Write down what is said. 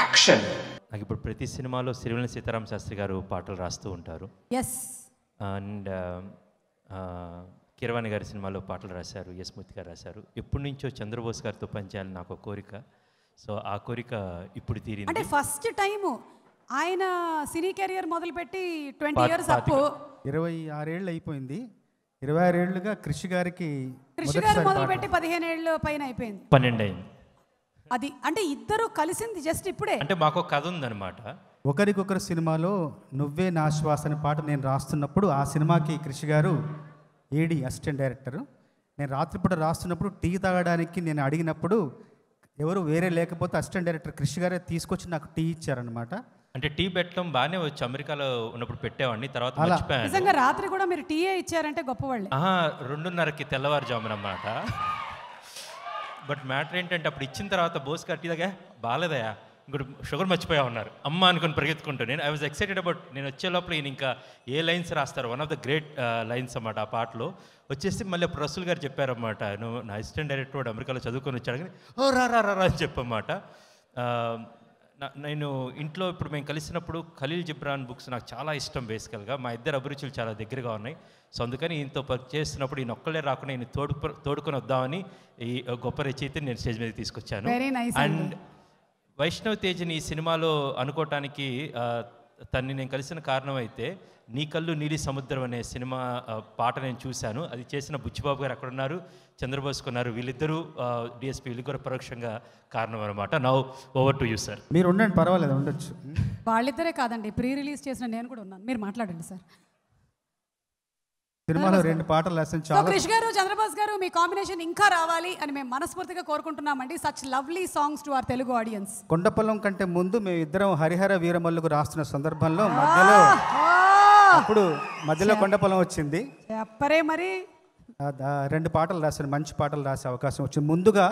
action నాకు ఇప్పుడు ప్రతి సినిమాలో సిరివెల సీతారాం శాస్త్రి గారు పాటలు రాస్తూ ఉంటారు ఎస్ అండ్ కిరవాణి గారి సినిమాలో పాటలు రాశారు యశ్మూర్తి గారు రాశారు ఎప్పటి నుంచో చంద్రబోస్ గారితో పనిచేయాలని నాకు కోరిక సో ఆ కోరిక ఇప్పుడు తీరింది అంటే ఫస్ట్ టైము ఆయన సినీ కెరియర్ మొదలుపెట్టి ట్వంటీ ఇయర్స్ అప్పు ఇరవై ఆరేళ్ళు అయిపోయింది ఇరవై ఆరు ఏళ్ళుగా కృషి గారికి కృషి గారు పెట్టి పదిహేను ఏళ్ళు పైన అయిపోయింది పన్నెండు అయింది అది అంటే ఇద్దరు కలిసింది జస్ట్ ఇప్పుడే అంటే మాకు కథ ఉందన్నమాట ఒకరికొకరు సినిమాలో నువ్వే నా శ్వాస అనే పాట నేను రాస్తున్నప్పుడు ఆ సినిమాకి కృషి గారు ఏడి అసిస్టెంట్ డైరెక్టర్ నేను రాత్రిపూట రాస్తున్నప్పుడు టీ తాగడానికి నేను అడిగినప్పుడు ఎవరు వేరే లేకపోతే అసిస్టెంట్ డైరెక్టర్ కృషి గారే తీసుకొచ్చి నాకు టీ ఇచ్చారనమాట అంటే టీ పెట్టడం బాగానే వచ్చి అమెరికాలో ఉన్నప్పుడు పెట్టేవాడిని తర్వాత మర్చిపోయాను నిజంగా రాత్రి కూడా మీరు టీయే ఇచ్చారంటే గొప్పవాళ్ళు రెండున్నరకి తెల్లవారుజామున అన్నమాట బట్ మ్యాటర్ ఏంటంటే అప్పుడు ఇచ్చిన తర్వాత బోస్ కట్టిదాగా బాగాలేదయా ఇంకోటి షుగర్ మర్చిపోయా ఉన్నారు అమ్మ అనుకుని పరిగెత్తుకుంటాను నేను ఐ వాజ్ ఎక్సైటెడ్ అబౌట్ నేను వచ్చే లోపల ఈయన ఇంకా ఏ లైన్స్ రాస్తారు one of the great lines అన్నమాట ఆ పాటలో వచ్చేసి మళ్ళీ అప్పుడు రసూల్ గారు చెప్పారన్నమాట నువ్వు నా అసిస్టెంట్ డైరెక్టర్ వాడు అమెరికాలో చదువుకొని వచ్చాడు కానీ ఓ రా రా రా అని చెప్పమాట నేను ఇంట్లో ఇప్పుడు మేము కలిసినప్పుడు ఖలీల్ జిబ్రాన్ బుక్స్ నాకు చాలా ఇష్టం బేసికల్గా మా ఇద్దరు అభిరుచులు చాలా దగ్గరగా ఉన్నాయి సో అందుకని ఈయనతో చేస్తున్నప్పుడు ఈయన ఒక్కళ్ళే రాకుండా ఈయన తోడు తోడుకొని వద్దామని ఈ గొప్ప రచయితని నేను స్టేజ్ మీద తీసుకొచ్చాను అండ్ వైష్ణవ్ తేజ్ని ఈ సినిమాలో అనుకోవటానికి తన్ని నేను కలిసిన కారణం అయితే నీ కళ్ళు నీలి సముద్రం అనే సినిమా పాట నేను చూశాను అది చేసిన బుచ్చిబాబు గారు అక్కడ ఉన్నారు ఉన్నారు వీళ్ళిద్దరూ డిఎస్పీ వీళ్ళు కూడా పరోక్షంగా కారణం అనమాట now over to you sir మీరు ఉండండి పర్వాలేదు ఉండొచ్చు వాళ్ళిద్దరే కాదండి ప్రీ రిలీజ్ చేసిన నేను కూడా ఉన్నాను మీరు మాట్లాడండి సార్ సినిమాలో రెండు పాటలు లెసన్ చాలా కృష్ గారు చంద్రబాస్ గారు మీ కాంబినేషన్ ఇంకా రావాలి అని మేము మనస్ఫూర్తిగా కోరుకుంటున్నామండి such lovely songs to our Telugu audience కొండపల్లం కంటే ముందు మేము ఇద్దరం హరిహర వీరమల్లుకు రాస్తున్న సందర్భంలో మధ్యలో అప్పుడు మధ్యలో కొండపల్లం వచ్చింది చెప్పరే మరి రెండు పాటలు రాశాను మంచి పాటలు రాసే అవకాశం వచ్చింది ముందుగా